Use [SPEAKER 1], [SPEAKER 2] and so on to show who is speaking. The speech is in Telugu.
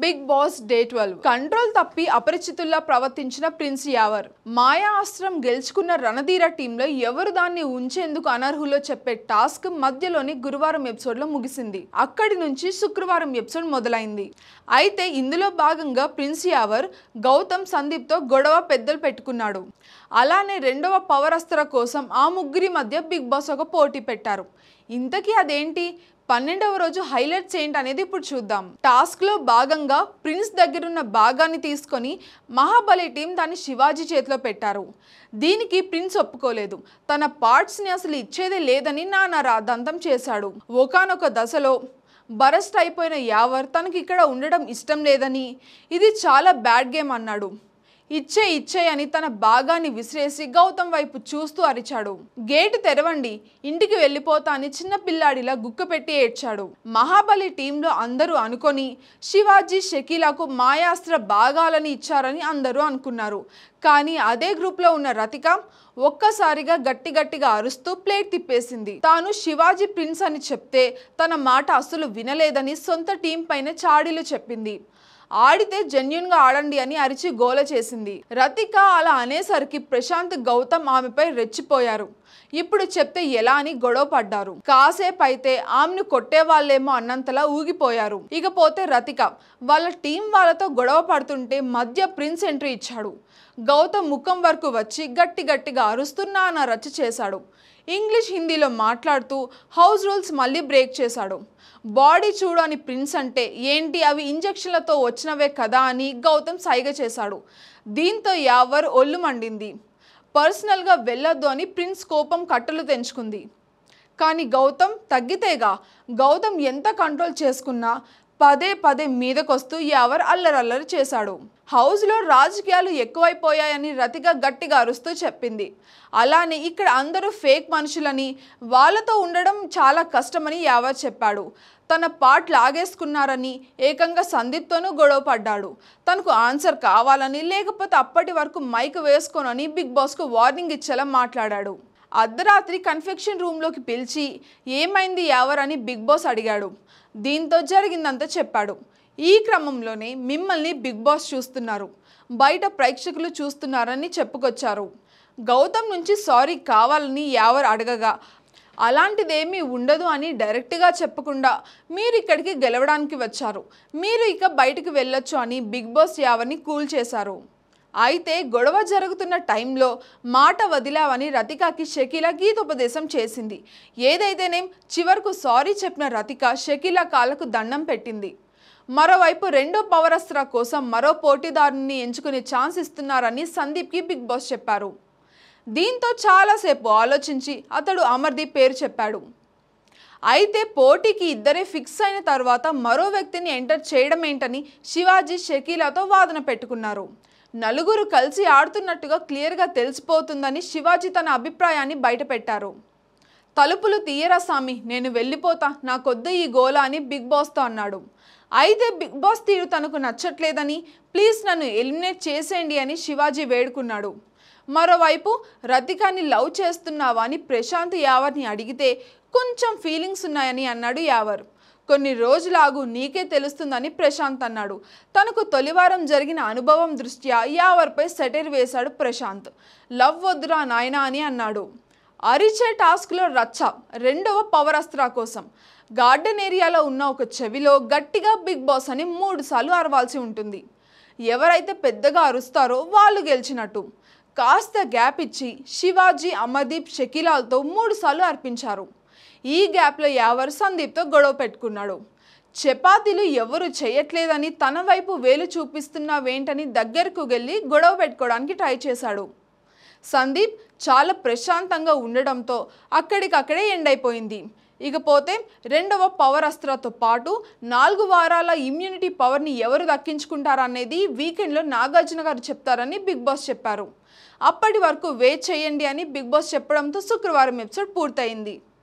[SPEAKER 1] big Boss day twelve control తప్పి అపరిచితుల్లా ప్రవర్తించిన ప్రిన్స్ యావర్ మాయా అస్త్రం గెలుచుకున్న రణధీర టీంలో ఎవరు దాన్ని ఉంచేందుకు అనర్హులో చెప్పే టాస్క్ మధ్యలోని గురువారం ఎపిసోడ్లో ముగిసింది అక్కడి నుంచి శుక్రవారం ఎపిసోడ్ మొదలైంది అయితే ఇందులో భాగంగా ప్రిన్స్ యావర్ గౌతమ్ సందీప్తో గొడవ పెద్దలు పెట్టుకున్నాడు అలానే రెండవ పవర్ అస్త్ర కోసం ఆ ముగ్గురి మధ్య బిగ్ బాస్ ఒక పోటీ పెట్టారు ఇంతకీ అదేంటి పన్నెండవ రోజు హైలైట్స్ ఏంటి అనేది ఇప్పుడు చూద్దాం టాస్క్లో భాగంగా ప్రిన్స్ దగ్గరున్న భాగాన్ని తీసుకొని మహాబలి టీం దాన్ని శివాజీ చేతిలో పెట్టారు దీనికి ప్రిన్స్ ఒప్పుకోలేదు తన పార్ట్స్ని అసలు ఇచ్చేదే లేదని నాన్న దంతం చేశాడు ఒకనొక దశలో బరస్ట్ అయిపోయిన యావర్ తనకి ఇక్కడ ఉండడం ఇష్టం లేదని ఇది చాలా బ్యాడ్ గేమ్ అన్నాడు ఇచ్చే ఇచ్చే అని తన భాగాన్ని విసిరేసి గౌతమ్ వైపు చూస్తూ అరిచాడు గేటు తెరవండి ఇంటికి వెళ్ళిపోతా అని చిన్న పిల్లాడిలా పెట్టి ఏడ్చాడు మహాబలి టీంలో అందరూ అనుకొని శివాజీ షకీలాకు మాయాస్త్ర భాగాలని ఇచ్చారని అందరూ అనుకున్నారు కానీ అదే గ్రూప్లో ఉన్న రతిక ఒక్కసారిగా గట్టి గట్టిగా అరుస్తూ ప్లేట్ తిప్పేసింది తాను శివాజీ ప్రిన్స్ అని చెప్తే తన మాట అసలు వినలేదని సొంత టీం పైన చాడీలు చెప్పింది ఆడితే జెన్యున్గా ఆడండి అని అరిచి గోల చేసింది రతిక అలా అనేసరికి ప్రశాంత్ గౌతమ్ ఆమెపై రెచ్చిపోయారు ఇప్పుడు చెప్తే ఎలా అని గొడవ పడ్డారు కాసేపు అయితే ఆమెను వాళ్ళేమో అన్నంతలా ఊగిపోయారు ఇకపోతే రతిక వాళ్ళ టీం వాళ్ళతో గొడవ పడుతుంటే మధ్య ప్రిన్స్ ఎంట్రీ ఇచ్చాడు గౌతమ్ ముఖం వరకు వచ్చి గట్టి గట్టిగా అరుస్తున్నా అన్న రచ్చ చేశాడు ఇంగ్లీష్ హిందీలో మాట్లాడుతూ హౌస్ రూల్స్ మళ్ళీ బ్రేక్ చేశాడు బాడీ చూడని ప్రిన్స్ అంటే ఏంటి అవి ఇంజక్షన్లతో వచ్చినవే కదా అని గౌతమ్ సైగ చేశాడు దీంతో యావర్ ఒళ్ళు మండింది పర్సనల్గా వెళ్ళొద్దు అని ప్రిన్స్ కోపం కట్టలు తెంచుకుంది కానీ గౌతమ్ తగ్గితేగా గౌతమ్ ఎంత కంట్రోల్ చేసుకున్నా పదే పదే మీదకొస్తూ యావర్ అల్లరల్లరి చేశాడు హౌస్లో రాజకీయాలు ఎక్కువైపోయాయని రతిగా గట్టిగా అరుస్తూ చెప్పింది అలానే ఇక్కడ అందరూ ఫేక్ మనుషులని వాళ్ళతో ఉండడం చాలా కష్టమని యావర్ చెప్పాడు తన పాట్ లాగేసుకున్నారని ఏకంగా సందీప్తోనూ గొడవ పడ్డాడు తనకు ఆన్సర్ కావాలని లేకపోతే అప్పటి వరకు మైక్ వేసుకోనని బిగ్ బాస్కు వార్నింగ్ ఇచ్చేలా మాట్లాడాడు అర్ధరాత్రి కన్ఫెక్షన్ రూమ్లోకి పిలిచి ఏమైంది ఎవరని బిగ్ బాస్ అడిగాడు దీంతో జరిగిందంతా చెప్పాడు ఈ క్రమంలోనే మిమ్మల్ని బిగ్ బాస్ చూస్తున్నారు బయట ప్రేక్షకులు చూస్తున్నారని చెప్పుకొచ్చారు గౌతమ్ నుంచి సారీ కావాలని ఎవరు అడగగా అలాంటిదేమీ ఉండదు అని డైరెక్ట్గా చెప్పకుండా మీరు ఇక్కడికి గెలవడానికి వచ్చారు మీరు ఇక బయటకు వెళ్ళొచ్చు అని బిగ్ బాస్ యావర్ని కూల్ చేశారు అయితే గొడవ జరుగుతున్న టైంలో మాట వదిలావని రతికాకి షకీల గీతోపదేశం చేసింది ఏదైతేనేం చివరకు సారీ చెప్పిన రతిక షకీల కాళ్ళకు దండం పెట్టింది మరోవైపు రెండో పవరస్త్ర కోసం మరో పోటీదారుని ఎంచుకునే ఛాన్స్ ఇస్తున్నారని సందీప్కి బిగ్ బాస్ చెప్పారు దీంతో చాలాసేపు ఆలోచించి అతడు అమర్దీప్ పేరు చెప్పాడు అయితే పోటీకి ఇద్దరే ఫిక్స్ అయిన తర్వాత మరో వ్యక్తిని ఎంటర్ చేయడం ఏంటని శివాజీ షకీలాతో వాదన పెట్టుకున్నారు నలుగురు కలిసి ఆడుతున్నట్టుగా క్లియర్గా తెలిసిపోతుందని శివాజీ తన అభిప్రాయాన్ని బయటపెట్టారు తలుపులు తీయరా సామి నేను వెళ్ళిపోతా నాకొద్దు ఈ గోలా అని బిగ్ బాస్తో అన్నాడు అయితే బిగ్ బాస్ తీరు తనకు నచ్చట్లేదని ప్లీజ్ నన్ను ఎలిమినేట్ చేసేయండి అని శివాజీ వేడుకున్నాడు మరోవైపు రతికాని లవ్ చేస్తున్నావా అని ప్రశాంత్ యావర్ని అడిగితే కొంచెం ఫీలింగ్స్ ఉన్నాయని అన్నాడు యావర్ కొన్ని రోజులాగు నీకే తెలుస్తుందని ప్రశాంత్ అన్నాడు తనకు తొలివారం జరిగిన అనుభవం దృష్ట్యా యావర్పై సెటిల్ వేశాడు ప్రశాంత్ లవ్ వద్దురా నాయనా అని అన్నాడు అరిచే టాస్క్లో రచ్చ రెండవ పవర్ అస్త్రా కోసం గార్డెన్ ఏరియాలో ఉన్న ఒక చెవిలో గట్టిగా బిగ్ బాస్ అని మూడుసార్లు అరవాల్సి ఉంటుంది ఎవరైతే పెద్దగా అరుస్తారో వాళ్ళు గెలిచినట్టు కాస్త గ్యాప్ ఇచ్చి శివాజీ అమర్దీప్ షకీలాలతో మూడుసార్లు అర్పించారు ఈ గ్యాప్లో యావర్ సందీప్తో గొడవ పెట్టుకున్నాడు చపాతీలు ఎవరు చేయట్లేదని తన వైపు వేలు చూపిస్తున్నావేంటని దగ్గరకు వెళ్ళి గొడవ పెట్టుకోవడానికి ట్రై చేశాడు సందీప్ చాలా ప్రశాంతంగా ఉండడంతో అక్కడికక్కడే ఎండ్ అయిపోయింది ఇకపోతే రెండవ పవర్ అస్త్రతో పాటు నాలుగు వారాల ఇమ్యూనిటీ పవర్ని ఎవరు దక్కించుకుంటారనేది వీకెండ్లో నాగార్జున గారు చెప్తారని బిగ్ బాస్ చెప్పారు అప్పటి వరకు వెయిట్ చేయండి అని బిగ్ బాస్ చెప్పడంతో శుక్రవారం ఎపిసోడ్ పూర్తయింది